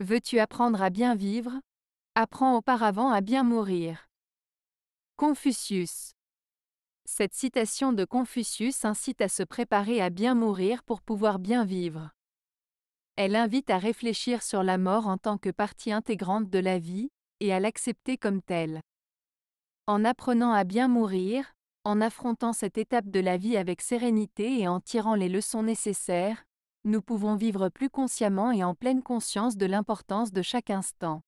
Veux-tu apprendre à bien vivre Apprends auparavant à bien mourir. Confucius. Cette citation de Confucius incite à se préparer à bien mourir pour pouvoir bien vivre. Elle invite à réfléchir sur la mort en tant que partie intégrante de la vie, et à l'accepter comme telle. En apprenant à bien mourir, en affrontant cette étape de la vie avec sérénité et en tirant les leçons nécessaires, nous pouvons vivre plus consciemment et en pleine conscience de l'importance de chaque instant.